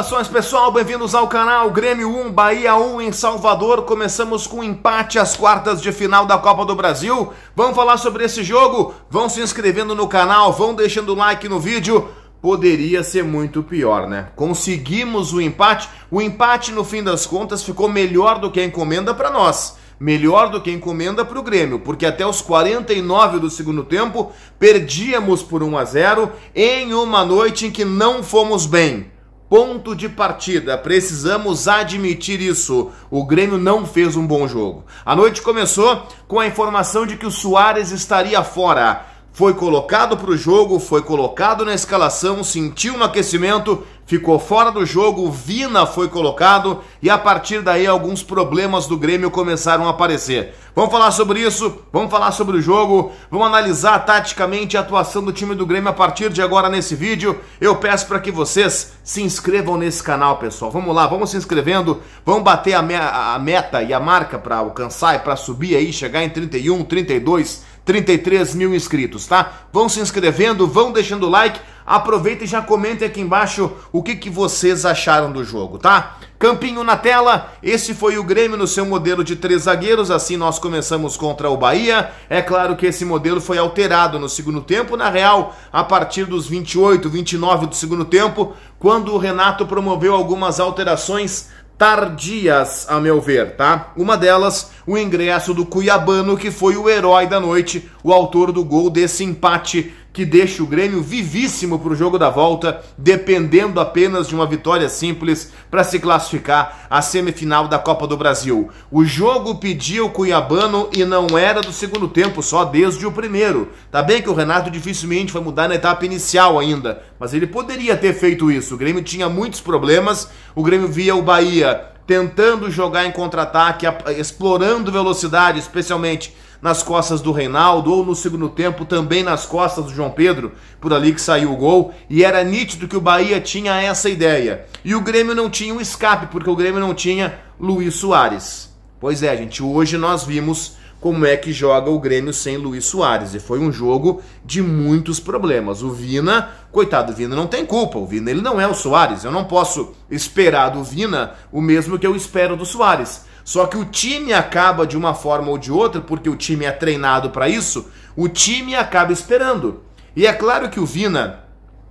Saudações pessoal, bem-vindos ao canal Grêmio 1, Bahia 1 em Salvador. Começamos com um empate às quartas de final da Copa do Brasil. Vamos falar sobre esse jogo? Vão se inscrevendo no canal, vão deixando like no vídeo. Poderia ser muito pior, né? Conseguimos o empate. O empate, no fim das contas, ficou melhor do que a encomenda para nós melhor do que encomenda para o Grêmio, porque até os 49 do segundo tempo perdíamos por 1 a 0 em uma noite em que não fomos bem ponto de partida. Precisamos admitir isso. O Grêmio não fez um bom jogo. A noite começou com a informação de que o Soares estaria fora. Foi colocado para o jogo, foi colocado na escalação, sentiu um aquecimento, ficou fora do jogo, Vina foi colocado e a partir daí alguns problemas do Grêmio começaram a aparecer. Vamos falar sobre isso, vamos falar sobre o jogo, vamos analisar taticamente a atuação do time do Grêmio a partir de agora nesse vídeo. Eu peço para que vocês se inscrevam nesse canal, pessoal. Vamos lá, vamos se inscrevendo, vamos bater a, me a meta e a marca para alcançar e para subir aí, chegar em 31, 32, 33 mil inscritos, tá? Vão se inscrevendo, vão deixando o like, aproveita e já comentem aqui embaixo o que, que vocês acharam do jogo, tá? Campinho na tela, esse foi o Grêmio no seu modelo de três zagueiros, assim nós começamos contra o Bahia. É claro que esse modelo foi alterado no segundo tempo, na real, a partir dos 28, 29 do segundo tempo, quando o Renato promoveu algumas alterações tardias, a meu ver, tá? Uma delas, o ingresso do Cuiabano, que foi o herói da noite, o autor do gol desse empate que deixa o Grêmio vivíssimo para o jogo da volta, dependendo apenas de uma vitória simples para se classificar à semifinal da Copa do Brasil. O jogo pediu o Cuiabano e não era do segundo tempo, só desde o primeiro. Tá bem que o Renato dificilmente foi mudar na etapa inicial ainda, mas ele poderia ter feito isso. O Grêmio tinha muitos problemas, o Grêmio via o Bahia tentando jogar em contra-ataque, explorando velocidade, especialmente nas costas do Reinaldo, ou no segundo tempo também nas costas do João Pedro, por ali que saiu o gol, e era nítido que o Bahia tinha essa ideia. E o Grêmio não tinha um escape, porque o Grêmio não tinha Luiz Soares. Pois é, gente, hoje nós vimos como é que joga o Grêmio sem Luiz Soares. E foi um jogo de muitos problemas. O Vina, coitado, o Vina não tem culpa. O Vina ele não é o Soares. Eu não posso esperar do Vina o mesmo que eu espero do Soares. Só que o time acaba de uma forma ou de outra, porque o time é treinado para isso, o time acaba esperando. E é claro que o Vina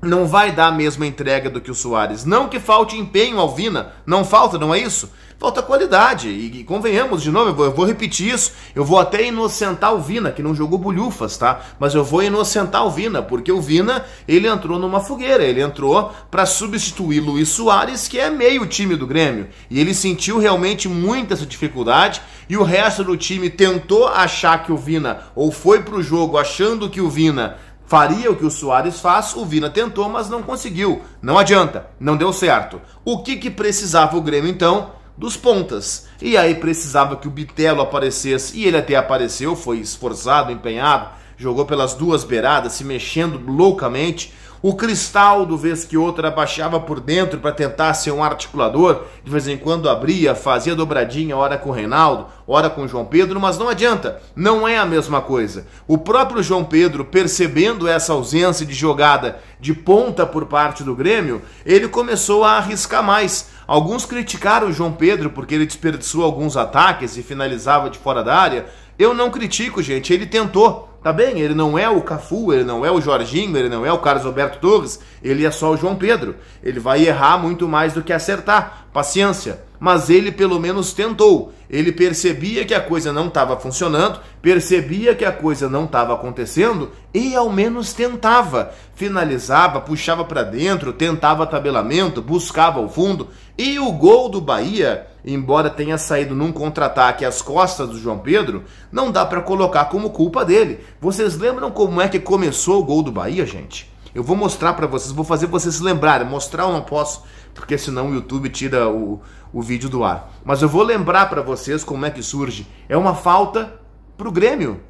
não vai dar a mesma entrega do que o Soares. Não que falte empenho ao Vina, não falta, não é isso? falta qualidade. E, e, convenhamos, de novo, eu vou, eu vou repetir isso. Eu vou até inocentar o Vina, que não jogou bolhufas, tá? Mas eu vou inocentar o Vina, porque o Vina, ele entrou numa fogueira. Ele entrou para substituir Luiz Soares, que é meio time do Grêmio. E ele sentiu realmente muita essa dificuldade. E o resto do time tentou achar que o Vina, ou foi pro jogo achando que o Vina faria o que o Soares faz, o Vina tentou, mas não conseguiu. Não adianta, não deu certo. O que, que precisava o Grêmio então? dos pontas. E aí precisava que o Bitelo aparecesse, e ele até apareceu, foi esforçado, empenhado, jogou pelas duas beiradas, se mexendo loucamente. O Cristaldo, vez que outra, abaixava por dentro para tentar ser um articulador, de vez em quando abria, fazia dobradinha, hora com o Reinaldo, hora com o João Pedro, mas não adianta, não é a mesma coisa. O próprio João Pedro, percebendo essa ausência de jogada de ponta por parte do Grêmio, ele começou a arriscar mais. Alguns criticaram o João Pedro porque ele desperdiçou alguns ataques e finalizava de fora da área. Eu não critico, gente. Ele tentou, tá bem? Ele não é o Cafu, ele não é o Jorginho, ele não é o Carlos Alberto Torres, ele é só o João Pedro. Ele vai errar muito mais do que acertar. Paciência. Mas ele pelo menos tentou. Ele percebia que a coisa não estava funcionando, percebia que a coisa não estava acontecendo e ao menos tentava. Finalizava, puxava para dentro, tentava tabelamento, buscava o fundo. E o gol do Bahia embora tenha saído num contra-ataque às costas do João Pedro, não dá para colocar como culpa dele. Vocês lembram como é que começou o gol do Bahia, gente? Eu vou mostrar para vocês, vou fazer vocês lembrarem. Mostrar eu não posso, porque senão o YouTube tira o, o vídeo do ar. Mas eu vou lembrar para vocês como é que surge. É uma falta pro Grêmio.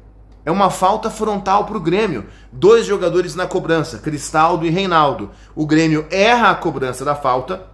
É uma falta frontal pro Grêmio. Dois jogadores na cobrança, Cristaldo e Reinaldo. O Grêmio erra a cobrança da falta.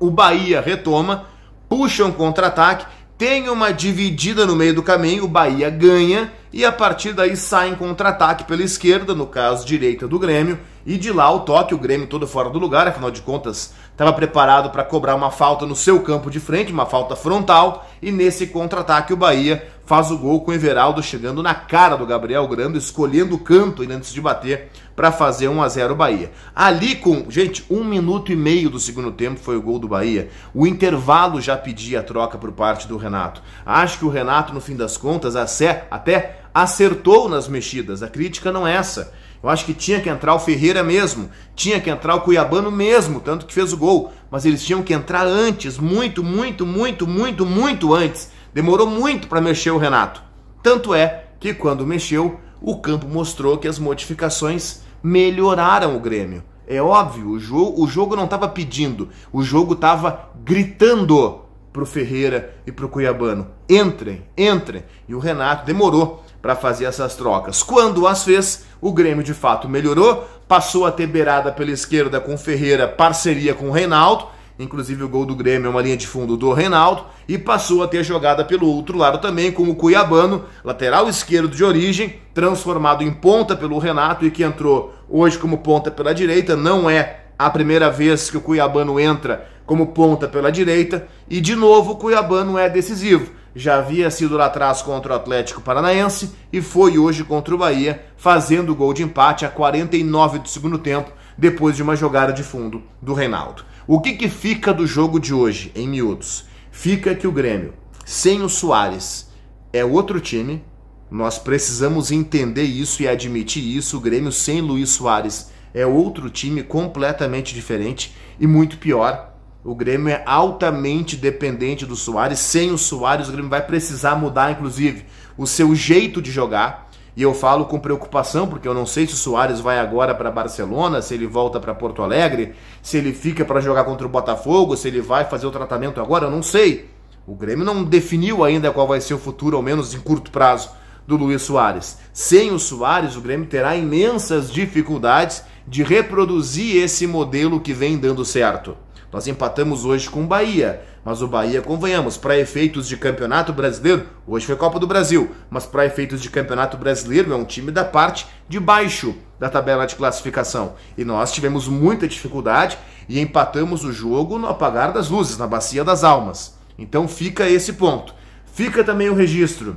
O Bahia retoma puxa um contra-ataque, tem uma dividida no meio do caminho, o Bahia ganha e a partir daí sai em contra-ataque pela esquerda, no caso direita do Grêmio, e de lá o toque, o Grêmio todo fora do lugar, afinal de contas estava preparado para cobrar uma falta no seu campo de frente, uma falta frontal, e nesse contra-ataque o Bahia faz o gol com o Everaldo chegando na cara do Gabriel Grando, escolhendo o canto antes de bater para fazer 1 a 0 Bahia. Ali com, gente, um minuto e meio do segundo tempo foi o gol do Bahia. O intervalo já pedia a troca por parte do Renato. Acho que o Renato, no fim das contas, até acertou nas mexidas. A crítica não é essa. Eu acho que tinha que entrar o Ferreira mesmo, tinha que entrar o Cuiabano mesmo, tanto que fez o gol. Mas eles tinham que entrar antes, muito, muito, muito, muito, muito antes Demorou muito para mexer o Renato. Tanto é que quando mexeu, o campo mostrou que as modificações melhoraram o Grêmio. É óbvio, o jogo, o jogo não estava pedindo, o jogo estava gritando pro Ferreira e pro Cuiabano. Entrem, entrem. E o Renato demorou para fazer essas trocas. Quando as fez, o Grêmio de fato melhorou, passou a ter beirada pela esquerda com Ferreira, parceria com o Reinaldo, Inclusive o gol do Grêmio é uma linha de fundo do Reinaldo e passou a ter jogada pelo outro lado também com o Cuiabano, lateral esquerdo de origem, transformado em ponta pelo Renato e que entrou hoje como ponta pela direita, não é a primeira vez que o Cuiabano entra como ponta pela direita e de novo o Cuiabano é decisivo. Já havia sido lá atrás contra o Atlético Paranaense e foi hoje contra o Bahia, fazendo o gol de empate a 49 do segundo tempo, depois de uma jogada de fundo do Reinaldo. O que, que fica do jogo de hoje, em miúdos? Fica que o Grêmio, sem o Soares, é outro time. Nós precisamos entender isso e admitir isso. O Grêmio sem Luiz Soares é outro time completamente diferente e muito pior. O Grêmio é altamente dependente do Soares. Sem o Soares, o Grêmio vai precisar mudar, inclusive, o seu jeito de jogar. E eu falo com preocupação, porque eu não sei se o Soares vai agora para Barcelona, se ele volta para Porto Alegre, se ele fica para jogar contra o Botafogo, se ele vai fazer o tratamento agora, eu não sei. O Grêmio não definiu ainda qual vai ser o futuro, ao menos em curto prazo, do Luiz Soares. Sem o Soares, o Grêmio terá imensas dificuldades de reproduzir esse modelo que vem dando certo. Nós empatamos hoje com o Bahia, mas o Bahia, convenhamos, para efeitos de Campeonato Brasileiro, hoje foi Copa do Brasil, mas para efeitos de Campeonato Brasileiro é um time da parte de baixo da tabela de classificação. E nós tivemos muita dificuldade e empatamos o jogo no apagar das luzes, na bacia das almas. Então fica esse ponto. Fica também o registro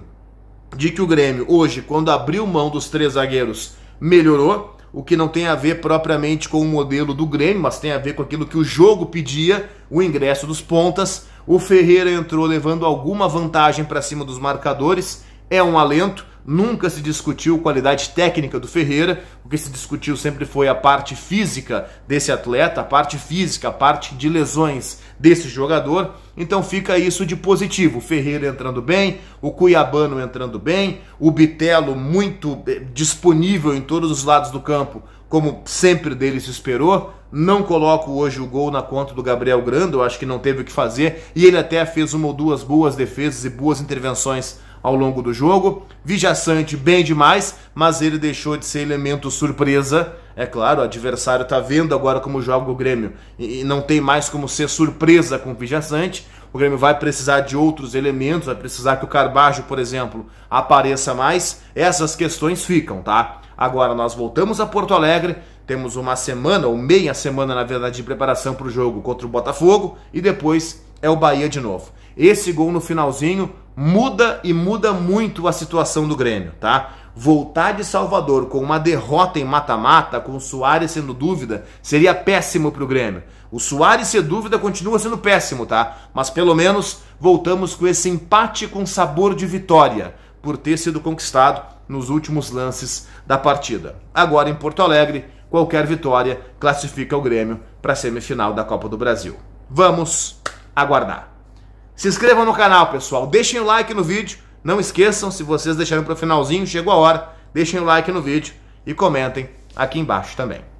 de que o Grêmio hoje, quando abriu mão dos três zagueiros, melhorou o que não tem a ver propriamente com o modelo do Grêmio, mas tem a ver com aquilo que o jogo pedia, o ingresso dos pontas. O Ferreira entrou levando alguma vantagem para cima dos marcadores, é um alento. Nunca se discutiu qualidade técnica do Ferreira, o que se discutiu sempre foi a parte física desse atleta, a parte física, a parte de lesões desse jogador. Então fica isso de positivo. O Ferreira entrando bem, o Cuiabano entrando bem, o Bitelo muito eh, disponível em todos os lados do campo, como sempre dele se esperou. Não coloco hoje o gol na conta do Gabriel Grando, eu acho que não teve o que fazer. E ele até fez uma ou duas boas defesas e boas intervenções ao longo do jogo. Vijaçante bem demais, mas ele deixou de ser elemento surpresa é claro, o adversário está vendo agora como joga o Grêmio e, e não tem mais como ser surpresa com o Pijaçante. O Grêmio vai precisar de outros elementos, vai precisar que o Carbajo, por exemplo, apareça mais. Essas questões ficam, tá? Agora nós voltamos a Porto Alegre, temos uma semana ou meia semana, na verdade, de preparação para o jogo contra o Botafogo e depois é o Bahia de novo. Esse gol no finalzinho muda e muda muito a situação do Grêmio, tá? Voltar de Salvador com uma derrota em mata-mata, com o Soares sendo dúvida, seria péssimo pro Grêmio. O Soares ser dúvida continua sendo péssimo, tá? Mas pelo menos voltamos com esse empate com sabor de vitória, por ter sido conquistado nos últimos lances da partida. Agora em Porto Alegre, qualquer vitória classifica o Grêmio para a semifinal da Copa do Brasil. Vamos aguardar. Se inscrevam no canal, pessoal. Deixem o like no vídeo. Não esqueçam, se vocês deixarem para o finalzinho, chegou a hora. Deixem o like no vídeo e comentem aqui embaixo também.